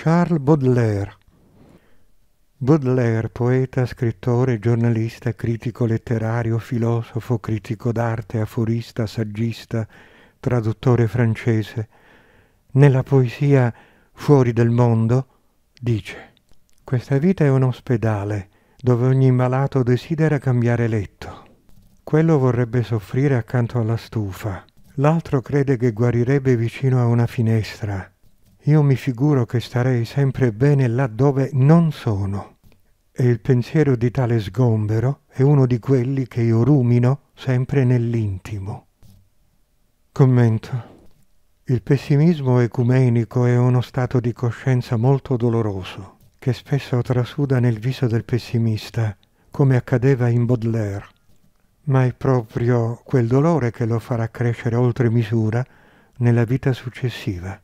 Charles Baudelaire. Baudelaire, poeta, scrittore, giornalista, critico letterario, filosofo, critico d'arte, aforista, saggista, traduttore francese, nella poesia Fuori del mondo dice Questa vita è un ospedale dove ogni malato desidera cambiare letto. Quello vorrebbe soffrire accanto alla stufa, l'altro crede che guarirebbe vicino a una finestra, io mi figuro che starei sempre bene là dove non sono. E il pensiero di tale sgombero è uno di quelli che io rumino sempre nell'intimo. Commento. Il pessimismo ecumenico è uno stato di coscienza molto doloroso, che spesso trasuda nel viso del pessimista, come accadeva in Baudelaire. Ma è proprio quel dolore che lo farà crescere oltre misura nella vita successiva.